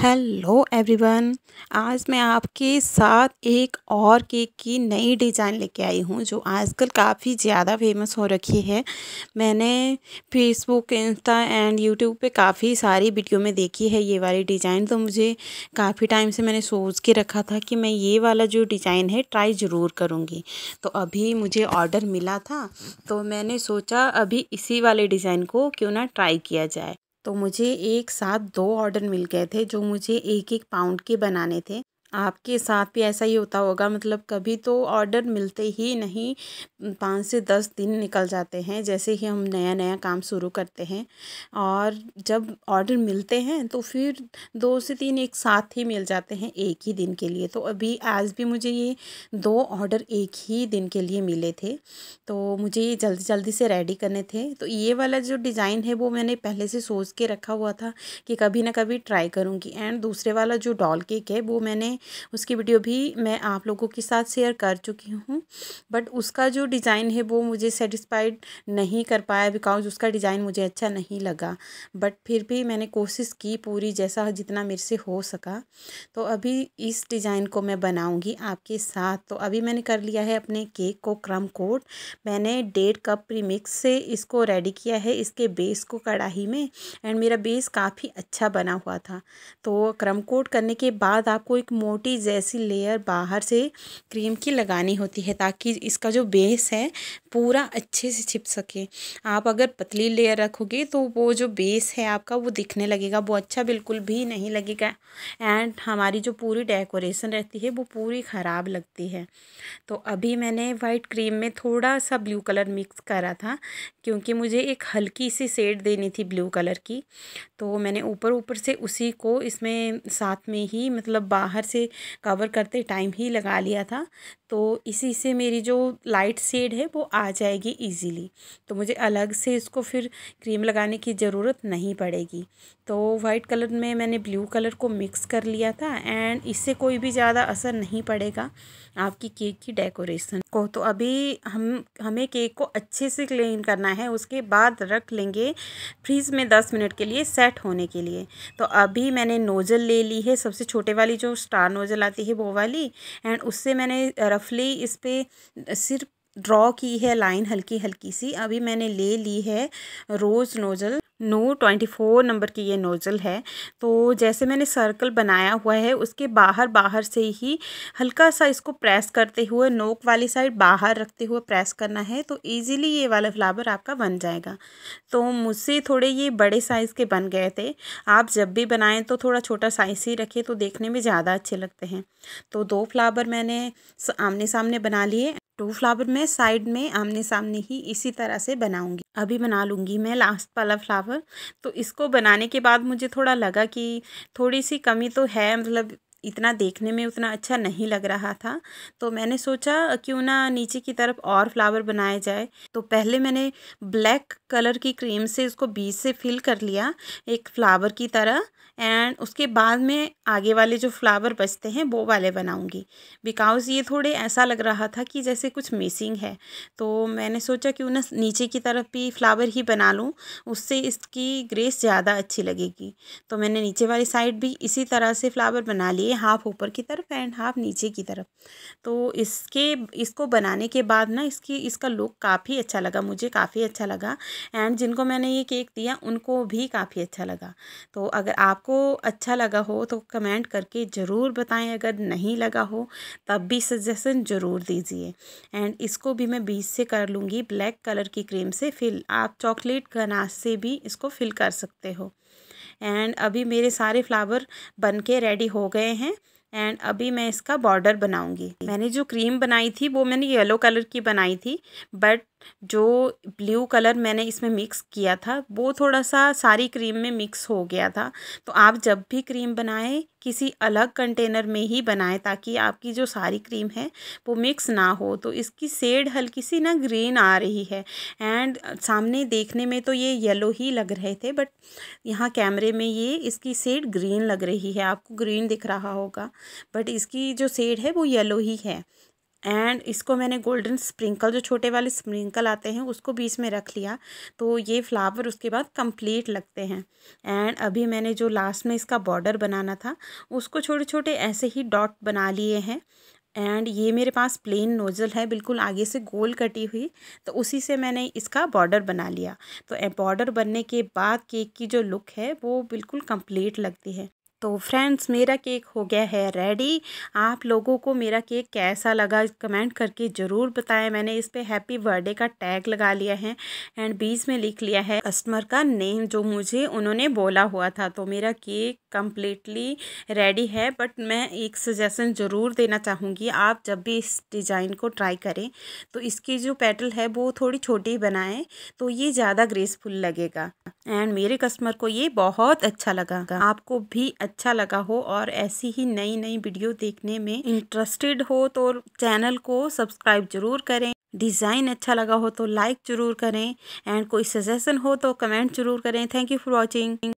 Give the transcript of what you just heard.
hello everyone आज मैं आपके साथ एक और केक की नई डिज़ाइन लेके आई हूँ जो आजकल काफ़ी ज़्यादा फेमस हो रखी है मैंने फेसबुक इंस्टा एंड यूट्यूब पे काफ़ी सारी वीडियो में देखी है ये वाली डिज़ाइन तो मुझे काफ़ी टाइम से मैंने सोच के रखा था कि मैं ये वाला जो डिज़ाइन है ट्राई ज़रूर करूँगी तो अभी मुझे ऑर्डर मिला था तो मैंने सोचा अभी इसी वाले डिज़ाइन को क्यों ना ट्राई किया जाए तो मुझे एक साथ दो ऑर्डर मिल गए थे जो मुझे एक एक पाउंड के बनाने थे आपके साथ भी ऐसा ही होता होगा मतलब कभी तो ऑर्डर मिलते ही नहीं पाँच से दस दिन निकल जाते हैं जैसे ही हम नया नया काम शुरू करते हैं और जब ऑर्डर मिलते हैं तो फिर दो से तीन एक साथ ही मिल जाते हैं एक ही दिन के लिए तो अभी आज भी मुझे ये दो ऑर्डर एक ही दिन के लिए मिले थे तो मुझे ये जल्दी जल्दी से रेडी करने थे तो ये वाला जो डिज़ाइन है वो मैंने पहले से सोच के रखा हुआ था कि कभी ना कभी ट्राई करूँगी एंड दूसरे वाला जो डॉल केक है वो मैंने उसकी वीडियो भी मैं आप लोगों के साथ शेयर कर चुकी हूँ बट उसका जो डिज़ाइन है वो मुझे सेटिस्फाइड नहीं कर पाया बिकॉज उसका डिज़ाइन मुझे अच्छा नहीं लगा बट फिर भी मैंने कोशिश की पूरी जैसा जितना मेरे से हो सका तो अभी इस डिज़ाइन को मैं बनाऊँगी आपके साथ तो अभी मैंने कर लिया है अपने केक को क्रम कोट मैंने डेढ़ कप प्रीमिक्स से इसको रेडी किया है इसके बेस को कढ़ाही में एंड मेरा बेस काफ़ी अच्छा बना हुआ था तो क्रम कोट करने के बाद आपको एक मोर मोटी जैसी लेयर बाहर से क्रीम की लगानी होती है ताकि इसका जो बेस है पूरा अच्छे से छिप सके आप अगर पतली लेयर रखोगे तो वो जो बेस है आपका वो दिखने लगेगा वो अच्छा बिल्कुल भी नहीं लगेगा एंड हमारी जो पूरी डेकोरेशन रहती है वो पूरी ख़राब लगती है तो अभी मैंने वाइट क्रीम में थोड़ा सा ब्लू कलर मिक्स करा था क्योंकि मुझे एक हल्की सी सेड देनी थी ब्लू कलर की तो मैंने ऊपर ऊपर से उसी को इसमें साथ में ही मतलब बाहर से कवर करते टाइम ही लगा लिया था तो इसी से मेरी जो लाइट शेड है वो आ जाएगी इजीली तो मुझे अलग से इसको फिर क्रीम लगाने की ज़रूरत नहीं पड़ेगी तो वाइट कलर में मैंने ब्लू कलर को मिक्स कर लिया था एंड इससे कोई भी ज़्यादा असर नहीं पड़ेगा आपकी केक की डेकोरेशन को तो अभी हम हमें केक को अच्छे से क्लीन करना है उसके बाद रख लेंगे फ्रीज में दस मिनट के लिए सेट होने के लिए तो अभी मैंने नोज़ल ले ली है सबसे छोटे वाली जो स्टार चार नोजल आती है वो वाली एंड उससे मैंने रफली इस पर सिर्फ ड्रॉ की है लाइन हल्की हल्की सी अभी मैंने ले ली है रोज़ नोजल नू ट्वेंटी फोर नंबर की ये नोज़ल है तो जैसे मैंने सर्कल बनाया हुआ है उसके बाहर बाहर से ही हल्का सा इसको प्रेस करते हुए नोक वाली साइड बाहर रखते हुए प्रेस करना है तो ईज़िली ये वाला फ्लावर आपका बन जाएगा तो मुझसे थोड़े ये बड़े साइज़ के बन गए थे आप जब भी बनाएं तो थोड़ा छोटा साइज़ ही रखें तो देखने में ज़्यादा अच्छे लगते हैं तो दो फ्लावर मैंने आमने सामने बना लिए टू फ्लावर मैं साइड में आमने सामने ही इसी तरह से बनाऊंगी अभी बना लूँगी मैं लास्ट वाला फ्लावर तो इसको बनाने के बाद मुझे थोड़ा लगा कि थोड़ी सी कमी तो है मतलब इतना देखने में उतना अच्छा नहीं लग रहा था तो मैंने सोचा क्यों ना नीचे की तरफ और फ्लावर बनाया जाए तो पहले मैंने ब्लैक कलर की क्रीम से उसको बीच से फिल कर लिया एक फ्लावर की तरह एंड उसके बाद में आगे वाले जो फ्लावर बचते हैं वो वाले बनाऊंगी बिकॉज़ ये थोड़े ऐसा लग रहा था कि जैसे कुछ मिसिंग है तो मैंने सोचा क्यों ना नीचे की तरफ भी फ्लावर ही बना लूँ उससे इसकी ग्रेस ज़्यादा अच्छी लगेगी तो मैंने नीचे वाली साइड भी इसी तरह से फ्लावर बना लिए हाफ़ ऊपर की तरफ एंड हाफ़ नीचे की तरफ तो इसके इसको बनाने के बाद ना इसकी इसका लुक काफ़ी अच्छा लगा मुझे काफ़ी अच्छा लगा एंड जिनको मैंने ये केक दिया उनको भी काफ़ी अच्छा लगा तो अगर आपको अच्छा लगा हो तो कमेंट करके ज़रूर बताएं अगर नहीं लगा हो तब भी सजेशन ज़रूर दीजिए एंड इसको भी मैं बीच से कर लूँगी ब्लैक कलर की क्रीम से फिल आप चॉकलेट गनाश से भी इसको फिल कर सकते हो एंड अभी मेरे सारे फ्लावर बन के रेडी हो गए हैं एंड अभी मैं इसका बॉर्डर बनाऊंगी मैंने जो क्रीम बनाई थी वो मैंने येलो कलर की बनाई थी बट जो ब्लू कलर मैंने इसमें मिक्स किया था वो थोड़ा सा सारी क्रीम में मिक्स हो गया था तो आप जब भी क्रीम बनाएं किसी अलग कंटेनर में ही बनाएं ताकि आपकी जो सारी क्रीम है वो मिक्स ना हो तो इसकी सेड हल्की सी ना ग्रीन आ रही है एंड सामने देखने में तो ये येलो ही लग रहे थे बट यहाँ कैमरे में ये इसकी सेड ग्रीन लग रही है आपको ग्रीन दिख रहा होगा बट इसकी जो सेड है वो येलो ही है एंड इसको मैंने गोल्डन स्प्रिंकल जो छोटे वाले स्प्रिंकल आते हैं उसको बीच में रख लिया तो ये फ्लावर उसके बाद कंप्लीट लगते हैं एंड अभी मैंने जो लास्ट में इसका बॉर्डर बनाना था उसको छोटे छोटे ऐसे ही डॉट बना लिए हैं एंड ये मेरे पास प्लेन नोज़ल है बिल्कुल आगे से गोल कटी हुई तो उसी से मैंने इसका बॉर्डर बना लिया तो बॉर्डर बनने के बाद केक की जो लुक है वो बिल्कुल कंप्लीट लगती है तो फ्रेंड्स मेरा केक हो गया है रेडी आप लोगों को मेरा केक कैसा लगा कमेंट करके ज़रूर बताएं मैंने इस पर हैप्पी बर्थडे का टैग लगा लिया है एंड बीच में लिख लिया है कस्टमर का नेम जो मुझे उन्होंने बोला हुआ था तो मेरा केक कम्प्लीटली रेडी है बट मैं एक सजेशन ज़रूर देना चाहूँगी आप जब भी इस डिज़ाइन को ट्राई करें तो इसकी जो पेटल है वो थोड़ी छोटी बनाएं तो ये ज़्यादा ग्रेसफुल लगेगा एंड मेरे कस्टमर को ये बहुत अच्छा लगा आपको भी अच्छा लगा हो और ऐसी ही नई नई वीडियो देखने में इंटरेस्टेड हो तो चैनल को सब्सक्राइब जरूर करें डिज़ाइन अच्छा लगा हो तो लाइक ज़रूर करें एंड कोई सजेशन हो तो कमेंट जरूर करें थैंक यू फॉर वॉचिंग